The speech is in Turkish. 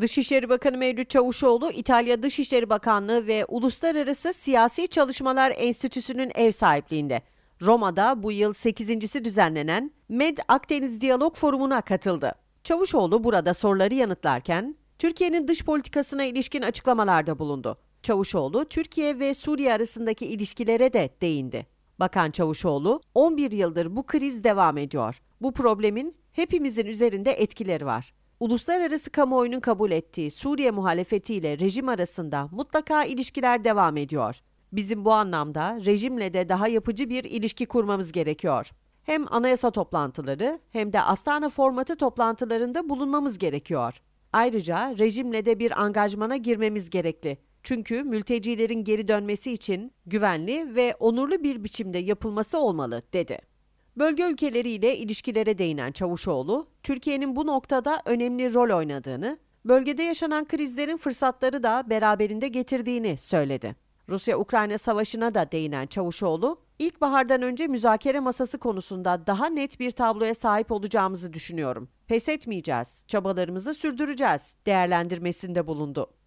Dışişleri Bakanı Mevlüt Çavuşoğlu, İtalya Dışişleri Bakanlığı ve Uluslararası Siyasi Çalışmalar Enstitüsü'nün ev sahipliğinde Roma'da bu yıl 8.si düzenlenen Med Akdeniz Diyalog Forumu'na katıldı. Çavuşoğlu burada soruları yanıtlarken Türkiye'nin dış politikasına ilişkin açıklamalarda bulundu. Çavuşoğlu, Türkiye ve Suriye arasındaki ilişkilere de değindi. Bakan Çavuşoğlu, 11 yıldır bu kriz devam ediyor. Bu problemin hepimizin üzerinde etkileri var. Uluslararası kamuoyunun kabul ettiği Suriye muhalefetiyle rejim arasında mutlaka ilişkiler devam ediyor. Bizim bu anlamda rejimle de daha yapıcı bir ilişki kurmamız gerekiyor. Hem anayasa toplantıları hem de Astana formatı toplantılarında bulunmamız gerekiyor. Ayrıca rejimle de bir angajmana girmemiz gerekli. Çünkü mültecilerin geri dönmesi için güvenli ve onurlu bir biçimde yapılması olmalı dedi. Bölge ülkeleriyle ilişkilere değinen Çavuşoğlu, Türkiye'nin bu noktada önemli rol oynadığını, bölgede yaşanan krizlerin fırsatları da beraberinde getirdiğini söyledi. Rusya-Ukrayna savaşına da değinen Çavuşoğlu, ilkbahardan önce müzakere masası konusunda daha net bir tabloya sahip olacağımızı düşünüyorum. Pes etmeyeceğiz, çabalarımızı sürdüreceğiz değerlendirmesinde bulundu.